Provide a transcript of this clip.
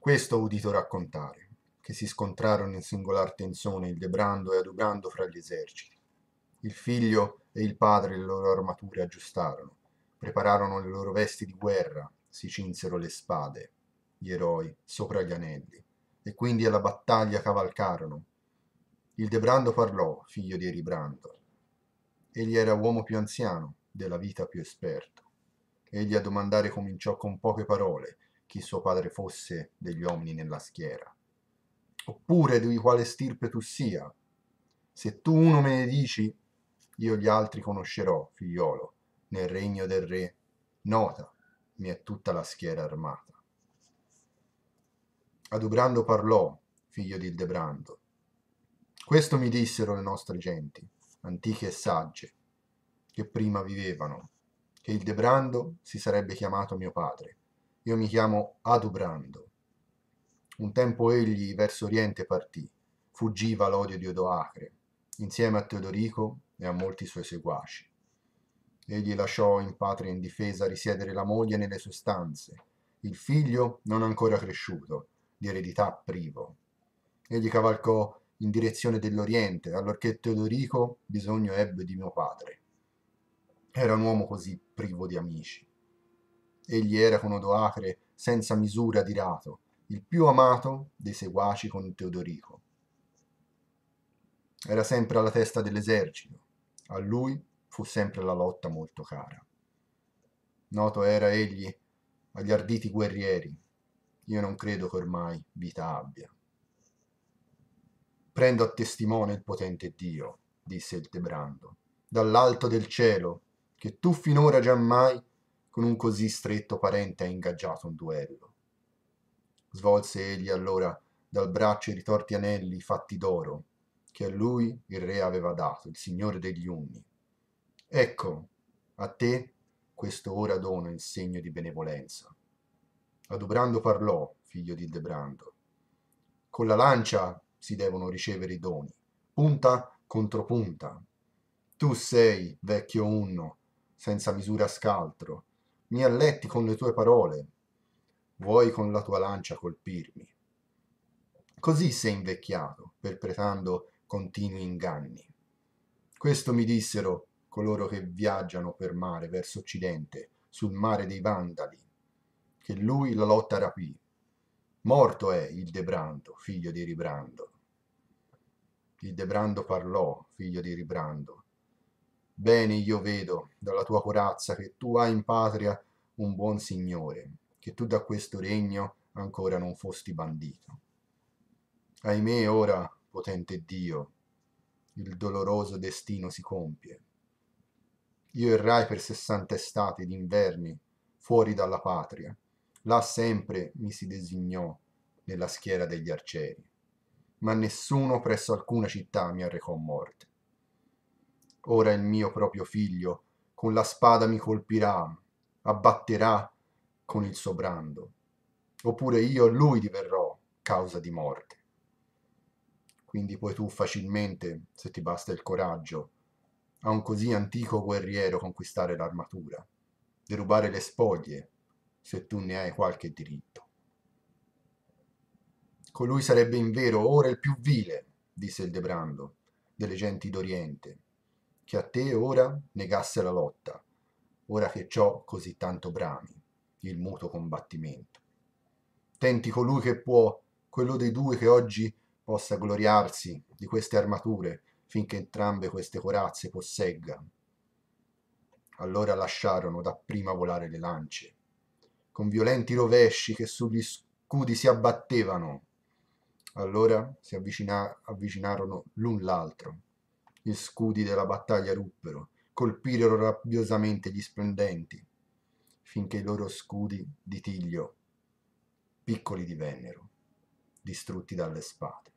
Questo ho udito raccontare, che si scontrarono in singolar tenzone Ildebrando e Adugando fra gli eserciti. Il figlio e il padre le loro armature aggiustarono, prepararono le loro vesti di guerra, si cinsero le spade, gli eroi, sopra gli anelli, e quindi alla battaglia cavalcarono. Ildebrando parlò, figlio di Eribrando. Egli era uomo più anziano, della vita più esperto. Egli a domandare cominciò con poche parole, chi suo padre fosse degli uomini nella schiera, oppure di quale stirpe tu sia. Se tu uno me ne dici, io gli altri conoscerò, figliolo, nel regno del re. Nota, mi è tutta la schiera armata. Adubrando parlò, figlio di Ildebrando. Questo mi dissero le nostre genti, antiche e sagge, che prima vivevano, che Ildebrando si sarebbe chiamato mio padre, io mi chiamo Adubrando. Un tempo egli verso Oriente partì, fuggiva l'odio di Odoacre, insieme a Teodorico e a molti suoi seguaci. Egli lasciò in patria indifesa risiedere la moglie nelle sue stanze, il figlio non ancora cresciuto, di eredità privo. Egli cavalcò in direzione dell'Oriente, allorché Teodorico bisogno ebbe di mio padre. Era un uomo così privo di amici egli era con Odoacre senza misura di rato, il più amato dei seguaci con Teodorico. Era sempre alla testa dell'esercito, a lui fu sempre la lotta molto cara. Noto era egli agli arditi guerrieri, io non credo che ormai vita abbia. Prendo a testimone il potente Dio, disse il Tebrando, dall'alto del cielo, che tu finora giammai con un così stretto parente ha ingaggiato un duello. Svolse egli allora dal braccio i ritorti anelli fatti d'oro, che a lui il re aveva dato, il signore degli unni. Ecco, a te questo ora dono in segno di benevolenza. Adubrando parlò, figlio di Debrando. Con la lancia si devono ricevere i doni, punta contro punta. Tu sei, vecchio unno, senza misura scaltro, mi alletti con le tue parole, vuoi con la tua lancia colpirmi. Così sei invecchiato, perpetrando continui inganni. Questo mi dissero coloro che viaggiano per mare verso occidente, sul mare dei Vandali, che lui la lotta rapì. Morto è il Debrando, figlio di Ribrando. Il Debrando parlò, figlio di Ribrando, Bene io vedo dalla tua corazza che tu hai in patria un buon signore, che tu da questo regno ancora non fosti bandito. Ahimè ora, potente Dio, il doloroso destino si compie. Io errai per sessanta estati d'inverni fuori dalla patria, là sempre mi si designò nella schiera degli arcieri, ma nessuno presso alcuna città mi arrecò morte ora il mio proprio figlio con la spada mi colpirà, abbatterà con il suo brando, oppure io a lui diverrò causa di morte. Quindi puoi tu facilmente, se ti basta il coraggio, a un così antico guerriero conquistare l'armatura, derubare le spoglie, se tu ne hai qualche diritto. Colui sarebbe in vero ora il più vile, disse il Debrando, delle genti d'Oriente, che a te ora negasse la lotta, ora che ciò così tanto brami, il muto combattimento. Tenti colui che può, quello dei due che oggi possa gloriarsi di queste armature, finché entrambe queste corazze possegga. Allora lasciarono dapprima volare le lance, con violenti rovesci che sugli scudi si abbattevano. Allora si avvicina avvicinarono l'un l'altro, gli scudi della battaglia ruppero, colpirono rabbiosamente gli splendenti, finché i loro scudi di tiglio piccoli divennero, distrutti dalle spade.